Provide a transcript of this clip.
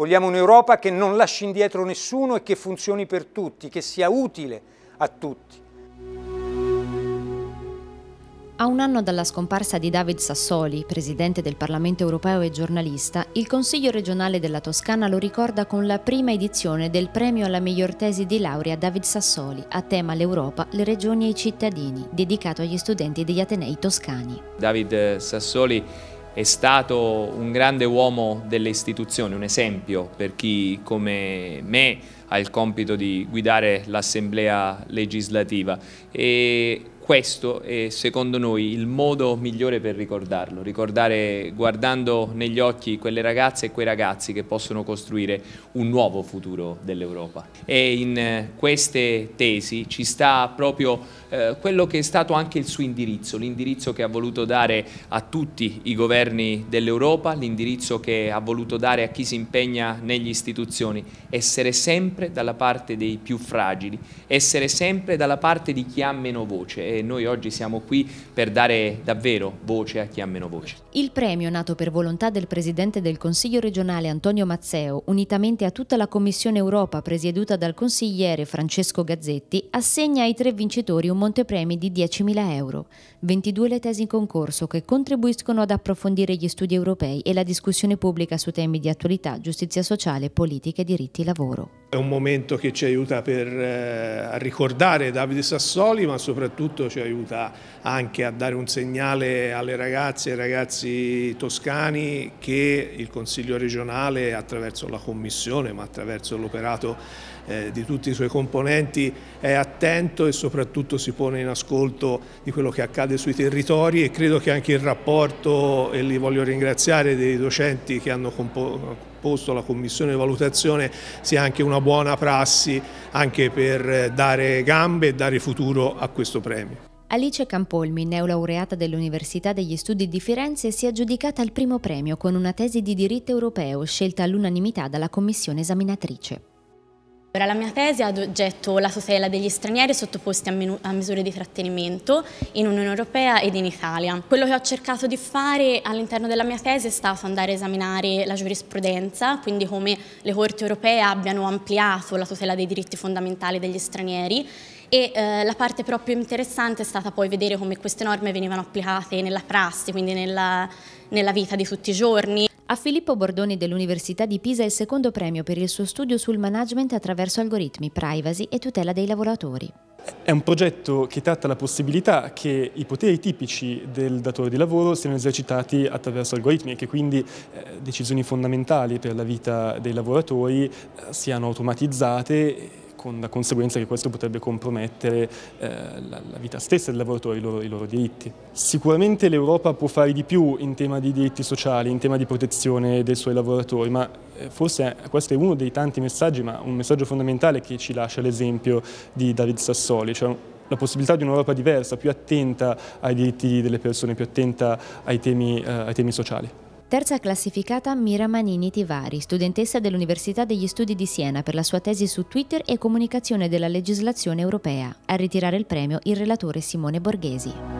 Vogliamo un'Europa che non lasci indietro nessuno e che funzioni per tutti, che sia utile a tutti. A un anno dalla scomparsa di David Sassoli, presidente del Parlamento europeo e giornalista, il Consiglio regionale della Toscana lo ricorda con la prima edizione del premio alla miglior tesi di laurea David Sassoli, a tema l'Europa, le regioni e i cittadini, dedicato agli studenti degli Atenei toscani. David Sassoli è stato un grande uomo delle istituzioni, un esempio per chi come me ha il compito di guidare l'Assemblea legislativa e questo è secondo noi il modo migliore per ricordarlo, ricordare guardando negli occhi quelle ragazze e quei ragazzi che possono costruire un nuovo futuro dell'Europa. E in eh, queste tesi ci sta proprio eh, quello che è stato anche il suo indirizzo, l'indirizzo che ha voluto dare a tutti i governi dell'Europa, l'indirizzo che ha voluto dare a chi si impegna negli istituzioni, essere sempre dalla parte dei più fragili, essere sempre dalla parte di chi ha meno voce noi oggi siamo qui per dare davvero voce a chi ha meno voce. Il premio, nato per volontà del Presidente del Consiglio regionale Antonio Mazzeo, unitamente a tutta la Commissione Europa presieduta dal consigliere Francesco Gazzetti, assegna ai tre vincitori un montepremi di 10.000 euro. 22 le tesi in concorso che contribuiscono ad approfondire gli studi europei e la discussione pubblica su temi di attualità, giustizia sociale, politica e diritti lavoro. È un momento che ci aiuta per, eh, a ricordare Davide Sassoli, ma soprattutto ci aiuta anche a dare un segnale alle ragazze e ai ragazzi toscani che il Consiglio regionale attraverso la Commissione ma attraverso l'operato eh, di tutti i suoi componenti è attento e soprattutto si pone in ascolto di quello che accade sui territori e credo che anche il rapporto, e li voglio ringraziare, dei docenti che hanno composto la commissione di valutazione sia anche una buona prassi anche per eh, dare gambe e dare futuro a questo premio. Alice Campolmi, neolaureata dell'Università degli Studi di Firenze, si è aggiudicata il primo premio con una tesi di diritto europeo scelta all'unanimità dalla commissione esaminatrice. Ora, la mia tesi ha ad oggetto la tutela degli stranieri sottoposti a, a, misure di trattenimento in Unione Europea ed in Italia. Quello che ho cercato di fare all'interno della mia tesi è stato andare a esaminare la giurisprudenza, quindi come le corti europee abbiano ampliato la tutela dei diritti fondamentali degli stranieri e eh, la parte proprio interessante è stata poi vedere come queste norme venivano applicate nella prassi, quindi nella, nella vita di tutti i giorni. A Filippo Bordoni dell'Università di Pisa il secondo premio per il suo studio sul management attraverso algoritmi, privacy e tutela dei lavoratori. È un progetto che tratta la possibilità che i poteri tipici del datore di lavoro siano esercitati attraverso algoritmi e che quindi eh, decisioni fondamentali per la vita dei lavoratori eh, siano automatizzate con la conseguenza che questo potrebbe compromettere eh, la, la, vita stessa dei lavoratori, i loro, i loro diritti. Sicuramente l'Europa può fare di più in tema di diritti sociali, in tema di protezione dei suoi lavoratori, ma eh, forse eh, questo è uno dei tanti messaggi, ma un messaggio fondamentale che ci lascia l'esempio di David Sassoli, cioè la possibilità di un'Europa diversa, più attenta ai diritti delle persone, più attenta ai temi, eh, ai temi sociali. Terza classificata Mira Manini Tivari, studentessa dell'Università degli Studi di Siena per la sua tesi su Twitter e comunicazione della legislazione europea. A ritirare il premio il relatore Simone Borghesi.